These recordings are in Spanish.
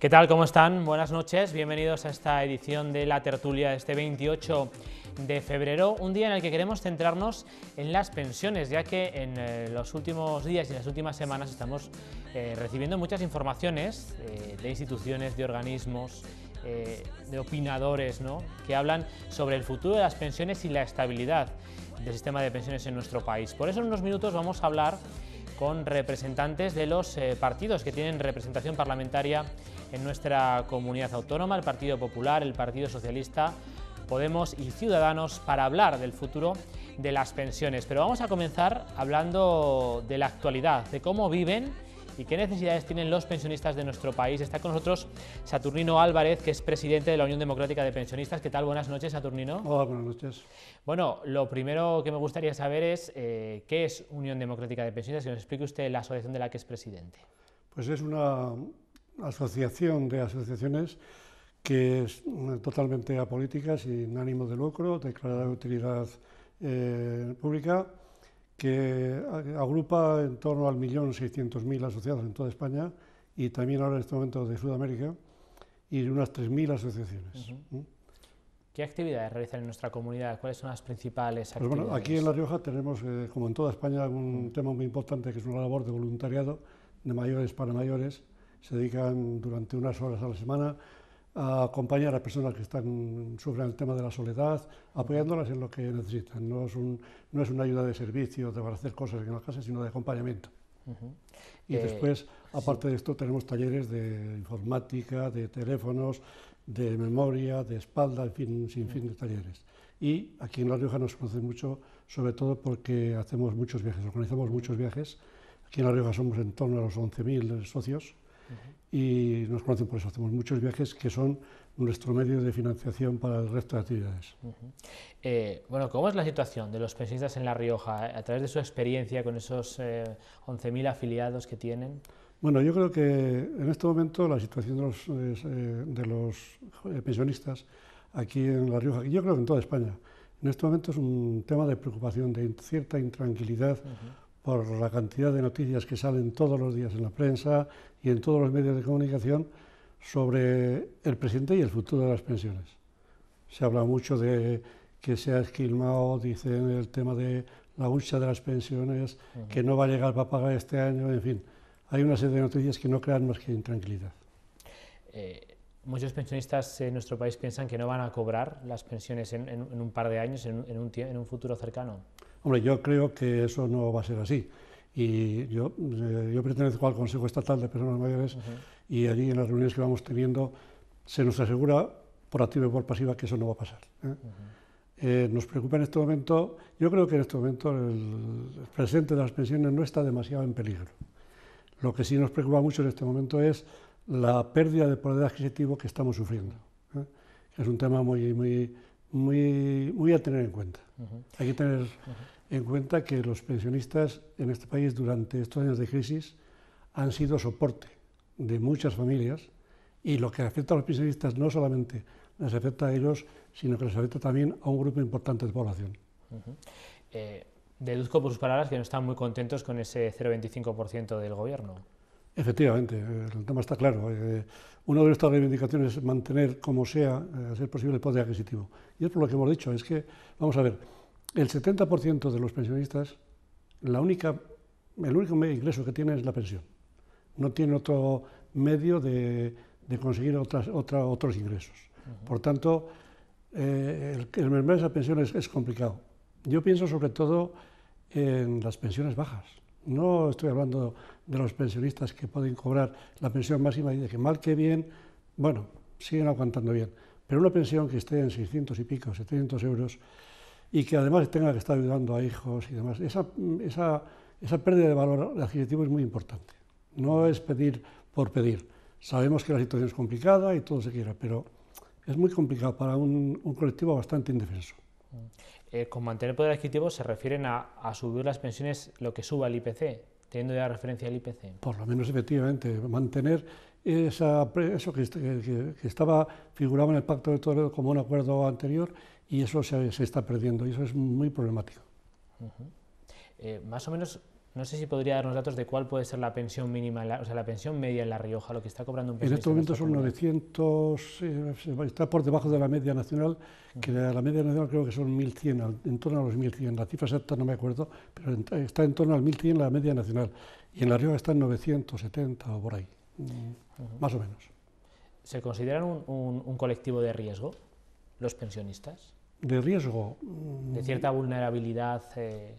¿Qué tal? ¿Cómo están? Buenas noches. Bienvenidos a esta edición de La Tertulia de este 28 de febrero, un día en el que queremos centrarnos en las pensiones, ya que en eh, los últimos días y las últimas semanas estamos eh, recibiendo muchas informaciones eh, de instituciones, de organismos, de opinadores, que hablan sobre el futuro de las pensiones y la estabilidad del sistema de pensiones en nuestro país. Por eso en unos minutos vamos a hablar con representantes de los eh, partidos que tienen representación parlamentaria en nuestra comunidad autónoma, el Partido Popular, el Partido Socialista, Podemos y Ciudadanos para hablar del futuro de las pensiones. Pero vamos a comenzar hablando de la actualidad, de cómo viven y qué necesidades tienen los pensionistas de nuestro país. Está con nosotros Saturnino Álvarez, que es presidente de la Unión Democrática de Pensionistas. ¿Qué tal? Buenas noches, Saturnino. Hola, buenas noches. Bueno, lo primero que me gustaría saber es eh, qué es Unión Democrática de Pensionistas, y nos explique usted la asociación de la que es presidente. Pues es una asociación de asociaciones que es eh, totalmente apolítica, sin ánimo de lucro, declarada de utilidad eh, pública, que eh, agrupa en torno al millón 600.000 asociados en toda España y también ahora en este momento de Sudamérica y unas 3.000 asociaciones. ¿Mm? ¿Qué actividades realizan en nuestra comunidad? ¿Cuáles son las principales actividades? Pues bueno, aquí en La Rioja tenemos, eh, como en toda España, un tema muy importante que es una labor de voluntariado de mayores para mayores. Se dedican durante unas horas a la semana a acompañar a personas que están, sufren el tema de la soledad, apoyándolas en lo que necesitan. No es, un, no es una ayuda de servicio, de hacer cosas en la casa, sino de acompañamiento. Y eh, después, aparte de esto, tenemos talleres de informática, de teléfonos, de memoria, de espalda, en fin, sin fin de talleres. Y aquí en La Rioja nos conocen mucho, sobre todo porque hacemos muchos viajes, organizamos muchos viajes. Aquí en La Rioja somos en torno a los 11.000 socios y nos conocen por eso. Hacemos muchos viajes que son nuestro medio de financiación para el resto de actividades. Eh, bueno, ¿cómo es la situación de los pensionistas en La Rioja eh, a través de su experiencia con esos 11.000 eh, afiliados que tienen? Bueno, yo creo que en este momento la situación de los, de los pensionistas aquí en La Rioja, y yo creo que en toda España, en este momento es un tema de preocupación, de cierta intranquilidad, por la cantidad de noticias que salen todos los días en la prensa y en todos los medios de comunicación sobre el presente y el futuro de las pensiones. Se habla mucho de que se ha esquilmado, dicen el tema de la hucha de las pensiones, que no va a llegar para pagar este año, en fin. Hay una serie de noticias que no crean más que intranquilidad. Eh, muchos pensionistas en nuestro país piensan que no van a cobrar las pensiones en, un par de años, en, un futuro cercano. Hombre, yo creo que eso no va a ser así. Y yo, eh, yo pertenezco al Consejo Estatal de Personas Mayores y allí en las reuniones que vamos teniendo se nos asegura por activa y por pasiva que eso no va a pasar. ¿eh? Eh, nos preocupa en este momento, yo creo que en este momento el, presente de las pensiones no está demasiado en peligro. Lo que sí nos preocupa mucho en este momento es la pérdida de poder adquisitivo que estamos sufriendo. Es un tema muy, muy, muy, muy a tener en cuenta. Hay que tener en cuenta que los pensionistas en este país durante estos años de crisis han sido soporte de muchas familias y lo que afecta a los pensionistas no solamente les afecta a ellos, sino que les afecta también a un grupo importante de población. Eh, deduzco por sus palabras que no están muy contentos con ese 0,25% del gobierno. Efectivamente, el tema está claro. Eh, una de nuestras reivindicaciones es mantener como sea, hacer eh, posible, el poder adquisitivo. Y es por lo que hemos dicho, es que, vamos a ver, el 70% de los pensionistas, el único medio de ingreso que tiene es la pensión. No tiene otro medio de, conseguir otras, otra, otros ingresos. Por tanto, eh, el, el mermar esa pensión es complicado. Yo pienso sobre todo en las pensiones bajas. No estoy hablando de los pensionistas que pueden cobrar la pensión máxima y de que mal que bien, bueno, siguen aguantando bien. Pero una pensión que esté en 600 y pico, 700 euros, y que además tenga que estar ayudando a hijos y demás, esa, pérdida de valor adjetivo es muy importante. No es pedir por pedir. Sabemos que la situación es complicada y todo se quiera, pero es muy complicado para un colectivo bastante indefenso. Mm. Eh, con mantener poder adquisitivo se refieren a, subir las pensiones lo que suba el IPC, teniendo ya referencia al IPC. Por lo menos, efectivamente, mantener esa, eso que, estaba figurado en el Pacto de Toledo como un acuerdo anterior y eso se, está perdiendo y eso es muy problemático. Eh, más o menos, no sé si podría darnos datos de cuál puede ser la pensión mínima, o sea, la pensión media en La Rioja, lo que está cobrando un pensionista. En este momento son 900, eh, está por debajo de la media nacional, que la, media nacional creo que son 1.100, en torno a los 1.100, la cifra exacta no me acuerdo, pero está en torno al 1.100 la media nacional, y en La Rioja está en 970 o por ahí, mm, más o menos. ¿Se consideran un, colectivo de riesgo los pensionistas? ¿De riesgo? De cierta vulnerabilidad. Eh,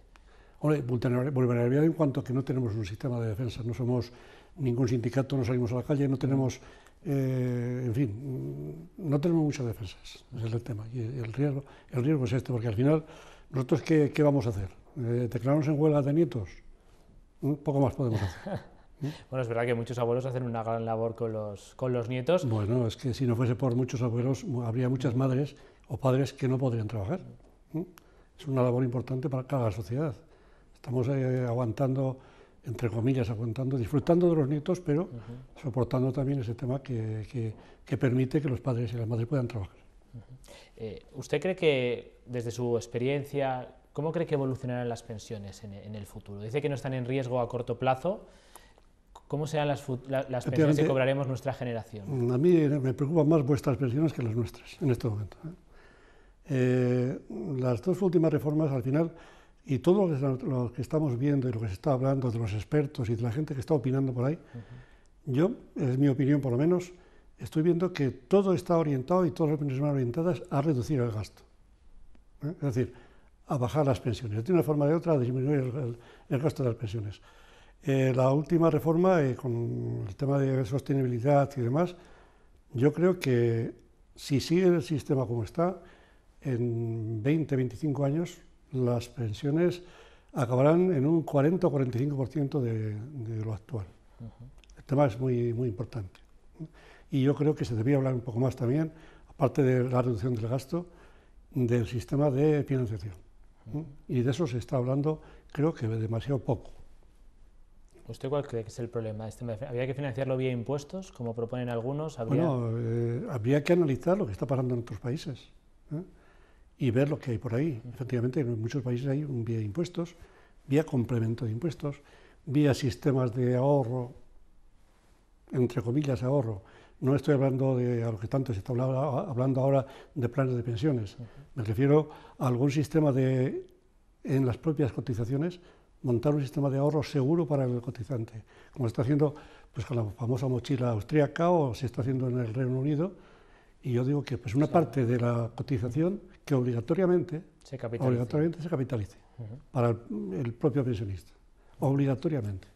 Hombre, vulnerabilidad en cuanto a que no tenemos un sistema de defensa, no somos ningún sindicato, no salimos a la calle, no tenemos, eh, en fin, no tenemos muchas defensas, ese es el tema. Y el riesgo, el riesgo es este, porque al final, ¿nosotros qué, vamos a hacer? Eh, ¿Declararnos en huelga de nietos? Un poco más podemos hacer. Bueno, es verdad que muchos abuelos hacen una gran labor con los, con los nietos. Bueno, es que si no fuese por muchos abuelos, habría muchas madres o padres que no podrían trabajar. ¿Mm? Es una labor importante para cada sociedad. Estamos eh, aguantando, entre comillas, aguantando, disfrutando de los nietos, pero soportando también ese tema que, que, permite que los padres y las madres puedan trabajar. Eh, ¿Usted cree que, desde su experiencia, cómo cree que evolucionarán las pensiones en, el futuro? Dice que no están en riesgo a corto plazo. ¿Cómo serán las, pensiones que cobraremos nuestra generación? A mí me preocupan más vuestras pensiones que las nuestras en este momento. ¿eh? las dos últimas reformas, al final, y todo lo que, estamos viendo y lo que se está hablando de los expertos y de la gente que está opinando por ahí, yo, es mi opinión por lo menos, estoy viendo que todo está orientado y todas las pensiones están orientadas a reducir el gasto. ¿eh? Es decir, a bajar las pensiones. De una forma de otra, a disminuir el, gasto de las pensiones. Eh, la última reforma, eh, con el tema de sostenibilidad y demás, yo creo que si sigue el sistema como está, en 20, 25 años las pensiones acabarán en un 40 o 45% de, de lo actual. El tema es muy, muy importante. Y yo creo que se debía hablar un poco más también, aparte de la reducción del gasto, del sistema de financiación. Y de eso se está hablando, creo que demasiado poco. ¿Usted cuál cree que es el problema? ¿Este ¿Habría que financiarlo vía impuestos, como proponen algunos? ¿Habría... Bueno, eh, habría que analizar lo que está pasando en otros países. ¿eh? y ver lo que hay por ahí. Efectivamente, en muchos países hay un vía de impuestos, vía complemento de impuestos, vía sistemas de ahorro, entre comillas ahorro. No estoy hablando de a lo que tanto se está hablando ahora de planes de pensiones. Me refiero a algún sistema de, en las propias cotizaciones, montar un sistema de ahorro seguro para el cotizante, como se está haciendo pues, con la famosa mochila austríaca o se está haciendo en el Reino Unido. Y yo digo que pues, una parte de la cotización obligatoriamente se capitalice, se capitalice para el, propio pensionista, obligatoriamente.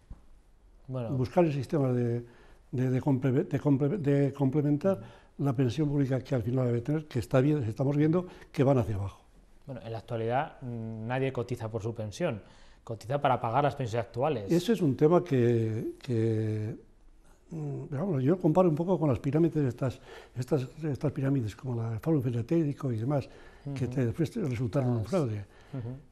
Buscar el sistema de, de, complementar la pensión pública que al final debe tener, que está bien, estamos viendo que van hacia abajo. Bueno, en la actualidad mm, nadie cotiza por su pensión, cotiza para pagar las pensiones actuales. Ese es un tema que Mm, yo comparo un poco con las pirámides, estas, estas, estas pirámides como la Faro Feliatérico y demás, que te, después resultaron un ah, fraude.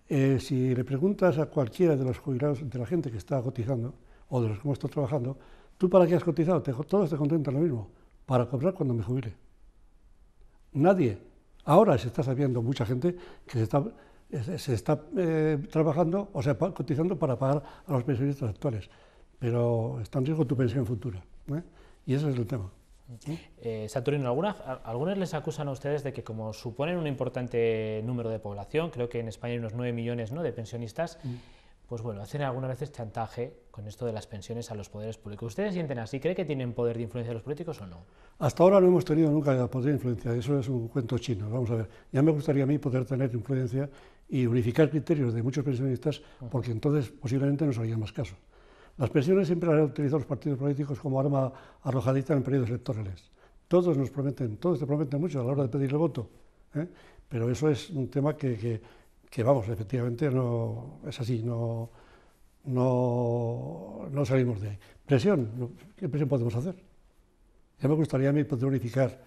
Eh, si le preguntas a cualquiera de los jubilados, de la gente que está cotizando o de los que hemos estado trabajando, ¿tú para qué has cotizado? todos te contentan lo mismo, para cobrar cuando me jubile. Nadie. Ahora se está sabiendo mucha gente que se está se está eh, trabajando, o sea, cotizando para pagar a los pensionistas actuales pero está en riesgo tu pensión futura. ¿eh? Y ese es el tema. Eh, Saturnino, algunas, les acusan a ustedes de que como suponen un importante número de población, creo que en España hay unos 9 millones ¿no? de pensionistas, mm. pues bueno, hacen algunas veces este chantaje con esto de las pensiones a los poderes públicos. ¿Ustedes sienten así? ¿Cree que tienen poder de influencia los políticos o no? Hasta ahora no hemos tenido nunca poder de influencia, eso es un cuento chino, vamos a ver. Ya me gustaría a mí poder tener influencia y unificar criterios de muchos pensionistas, porque entonces posiblemente nos harían más caso. Las pensiones siempre las han utilizado los partidos políticos como arma arrojadita en periodos electorales. Todos nos prometen, todos te prometen mucho a la hora de pedir el voto. ¿eh? Pero eso es un tema que, vamos, efectivamente no es así, no, no, salimos de ahí. Presión, ¿qué presión podemos hacer? Ya me gustaría a mí poder unificar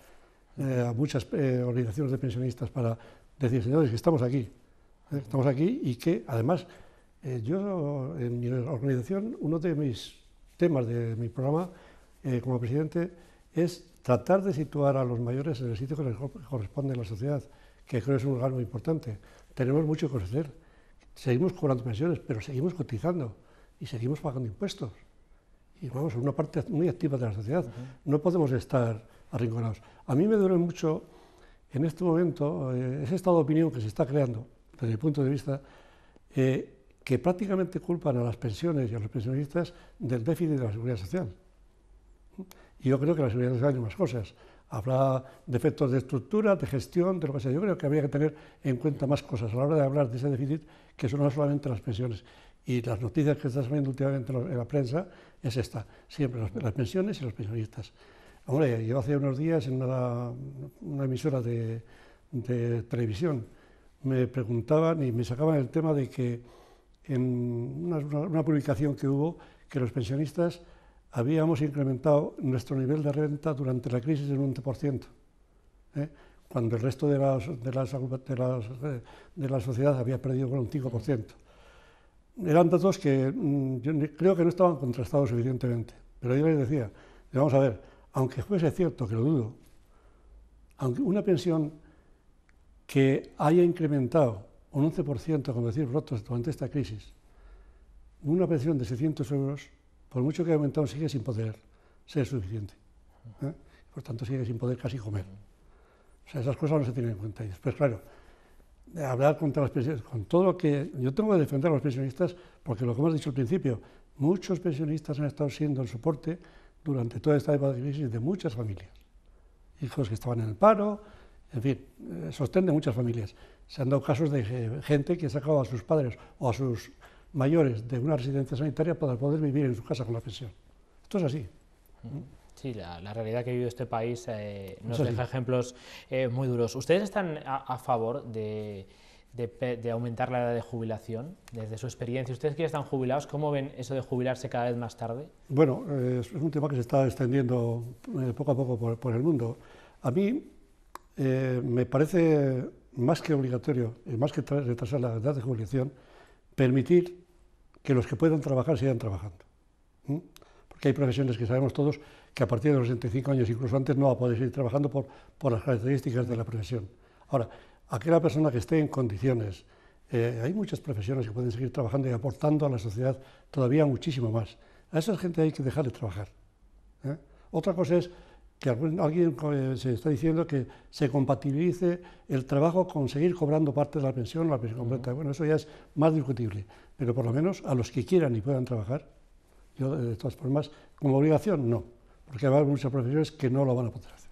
eh, a muchas eh, organizaciones de pensionistas para decir, señores, que estamos aquí, estamos aquí y que además eh, yo, en mi organización, uno de mis temas de mi programa eh, como presidente es tratar de situar a los mayores en el sitio que les corresponde a la sociedad, que creo que es un lugar muy importante. Tenemos mucho que ofrecer. Seguimos cobrando pensiones, pero seguimos cotizando y seguimos pagando impuestos. Y vamos, una parte muy activa de la sociedad. No podemos estar arrinconados. A mí me duele mucho en este momento eh, ese estado de opinión que se está creando, desde mi punto de vista, que prácticamente culpan a las pensiones y a los pensionistas del déficit de la seguridad social. Y yo creo que la seguridad social hay más cosas. de efectos de estructura, de gestión, de lo que sea. Yo creo que habría que tener en cuenta más cosas a la hora de hablar de ese déficit, que son no solamente las pensiones. Y las noticias que estás viendo últimamente en la prensa es esta, siempre las pensiones y los pensionistas. ahora yo hace unos días en una, una emisora de televisión me preguntaban y me sacaban el tema de que en una, publicación que hubo que los pensionistas habíamos incrementado nuestro nivel de renta durante la crisis en un 10%, ¿eh? cuando el resto de, las, de, las, de, la sociedad había perdido con un 5%. Eran datos que mm, yo creo que no estaban contrastados suficientemente, pero yo les decía, vamos a ver, aunque fuese cierto, que lo dudo, aunque una pensión que haya incrementado un 11%, como decir, rotos durante esta crisis, una pensión de 600 euros, por mucho que haya aumentado, sigue sin poder ser suficiente. ¿eh? Por tanto, sigue sin poder casi comer. O sea, esas cosas no se tienen en cuenta. Y después, claro, hablar contra las pensiones, con todo lo que... Yo tengo que defender a los pensionistas porque, lo que hemos dicho al principio, muchos pensionistas han estado siendo el soporte durante toda esta época de crisis de muchas familias. Hijos que estaban en el paro, en fin, eh, sostén de muchas familias. Se han dado casos de gente que ha sacado a sus padres o a sus mayores de una residencia sanitaria para poder vivir en su casa con la pensión. Esto es así. Sí, la, realidad que vive este país eh, nos deja ejemplos eh, muy duros. ¿Ustedes están a, favor de, aumentar la edad de jubilación? Desde su experiencia, ustedes que ya están jubilados, ¿cómo ven eso de jubilarse cada vez más tarde? Bueno, eh, es un tema que se está extendiendo poco a poco por, por el mundo. A mí me parece más que obligatorio, más que retrasar la edad de jubilación, permitir que los que puedan trabajar sigan trabajando. Porque hay profesiones que sabemos todos que a partir de los 65 años, incluso antes, no va a poder seguir trabajando por, por las características de la profesión. Ahora, aquella persona que esté en condiciones, eh, hay muchas profesiones que pueden seguir trabajando y aportando a la sociedad todavía muchísimo más. A esa gente hay que dejarle trabajar. ¿eh? Otra cosa es que alguien eh, se está diciendo que se compatibilice el trabajo con seguir cobrando parte de la pensión la pensión completa. Bueno, eso ya es más discutible, pero por lo menos a los que quieran y puedan trabajar, yo eh, de todas formas, como obligación, no, porque hay muchos profesores muchas profesiones que no lo van a poder hacer.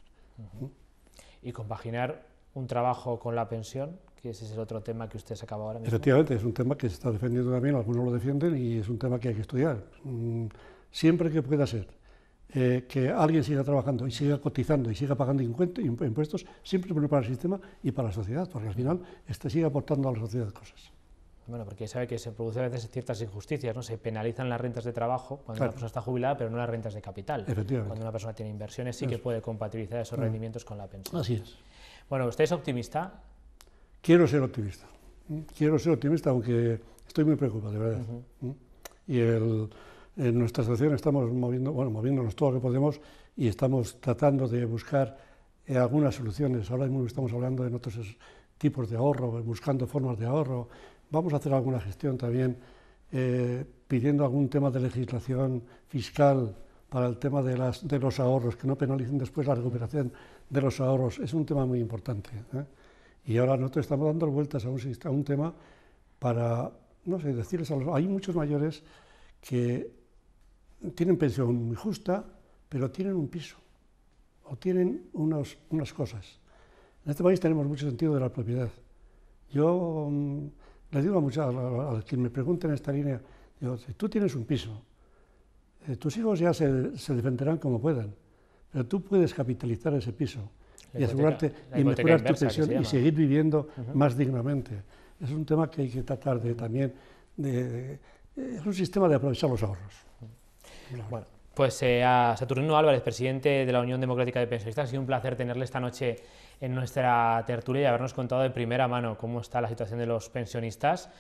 ¿Y compaginar un trabajo con la pensión? que ese es el otro tema que usted acaba ahora mismo. Efectivamente, es un tema que se está defendiendo también, algunos lo defienden y es un tema que hay que estudiar, mm, siempre que pueda ser eh, que alguien siga trabajando y siga cotizando y siga pagando impuestos, siempre es bueno para el sistema y para la sociedad, porque al final este sigue aportando a la sociedad cosas. Bueno, porque sabe que se producen a veces ciertas injusticias, ¿no? Se penalizan las rentas de trabajo cuando la una persona está jubilada, pero no las rentas de capital. Efectivamente. Cuando una persona tiene inversiones, sí que puede compatibilizar esos rendimientos con la pensión. Así es. Bueno, ¿usted es optimista? Quiero ser optimista. Quiero ser optimista, aunque estoy muy preocupado, de verdad. ¿Mm? Y el en nuestra asociación estamos moviendo, bueno, moviéndonos todo lo que podemos y estamos tratando de buscar eh, algunas soluciones. Ahora mismo estamos hablando de otros tipos de ahorro, buscando formas de ahorro. Vamos a hacer alguna gestión también, eh, pidiendo algún tema de legislación fiscal para el tema de, las, de, los ahorros, que no penalicen después la recuperación de los ahorros. Es un tema muy importante. ¿eh? Y ahora nosotros estamos dando vueltas a un, a un tema para, no sé, decirles a los... Hay muchos mayores que tienen pensión muy justa, pero tienen un piso o tienen unas cosas. En este país tenemos mucho sentido de la propiedad. Yo mm, le digo a a, quien me pregunte en esta línea, digo, si tú tienes un piso, eh, tus hijos ya se, defenderán como puedan, pero tú puedes capitalizar ese piso y asegurarte y mejorar tu pensión y seguir viviendo más dignamente. Es un tema que hay que tratar de, también eh, es un sistema de aprovechar los ahorros. Bueno, pues eh, a Saturnino Álvarez, presidente de la Unión Democrática de Pensionistas, ha sido un placer tenerle esta noche en nuestra tertulia y habernos contado de primera mano cómo está la situación de los pensionistas.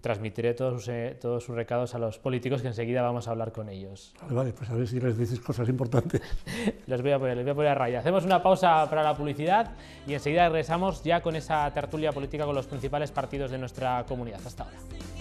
Transmitiré todos, eh, todos sus recados a los políticos que enseguida vamos a hablar con ellos. Vale, pues a ver si les dices cosas importantes. voy a les voy a poner a raya. Hacemos una pausa para la publicidad y enseguida regresamos ya con esa tertulia política con los principales partidos de nuestra comunidad. Hasta ahora.